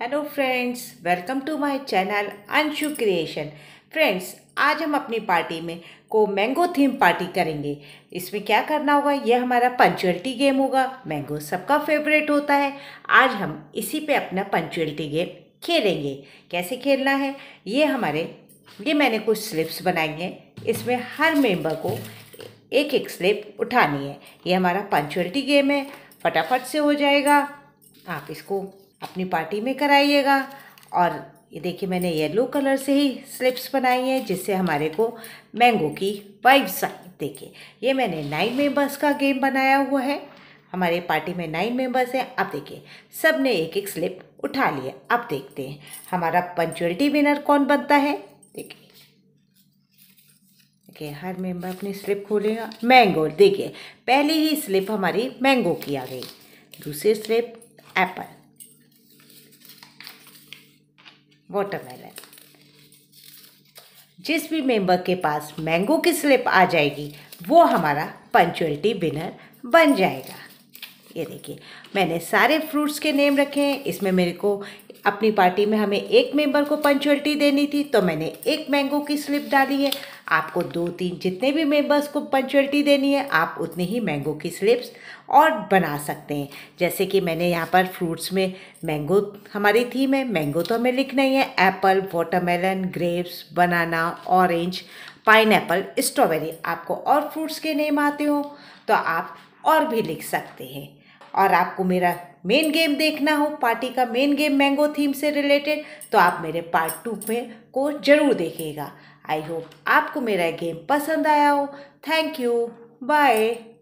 hello friends welcome to my channel Anshu creation friends आज हम अपनी पार्टी में को मैंगो थीम पार्टी करेंगे इसमें क्या करना होगा यह हमारा पंचुअलिटी गेम होगा मैंगो सबका फेवरेट होता है आज हम इसी पे अपना पंचुअलिटी गेम खेलेंगे कैसे खेलना है ये हमारे ये मैंने कुछ स्लिप्स बनाई हैं इसमें हर मेंबर को एक एक स्लिप उठानी है ये हमारा पंचुअलिटी गेम है फटाफट से हो जाएगा आप इसको अपनी पार्टी में कराइएगा और ये देखिए मैंने येलो कलर से ही स्लिप्स बनाई हैं जिससे हमारे को मैंगो की वाइब्स आई देखिए ये मैंने नाइन मेंबर्स का गेम बनाया हुआ है हमारे पार्टी में नाइन मेंबर्स हैं अब देखिए सब ने एक एक स्लिप उठा लिए अब देखते हैं हमारा पंचुअलिटी विनर कौन बनता है देखिए देखिए हर मेंबर अपनी स्लिप खोलेगा मैंगो देखिए पहली ही स्लिप हमारी मैंगो की आ गई दूसरी स्लिप एप्पल वाटरमेलन जिस भी मेंबर के पास मैंगो की स्लिप आ जाएगी वो हमारा पंचुअलिटी विनर बन जाएगा ये देखिए मैंने सारे फ्रूट्स के नेम रखे हैं इसमें मेरे को अपनी पार्टी में हमें एक मेंबर को पंचुअलिटी देनी थी तो मैंने एक मैंगो की स्लिप डाली है आपको दो तीन जितने भी मेंबर्स को पंचुअलिटी देनी है आप उतनी ही मैंगो की स्लिप्स और बना सकते हैं जैसे कि मैंने यहाँ पर फ्रूट्स में मैंगो हमारी थीम है मैंगो तो हमें लिखना ही है apple watermelon grapes banana orange pine strawberry आपको और फ्रूट्स के नेम आते हो तो आप और भी लिख सकते हैं और आपको मेरा मेन गेम देखना हो पार्टी का मेन गेम मैंगो थीम से रिलेटेड तो आप मेरे पार्ट टू में को ज़रूर देखेगा आई होप आपको मेरा गेम पसंद आया हो थैंक यू बाय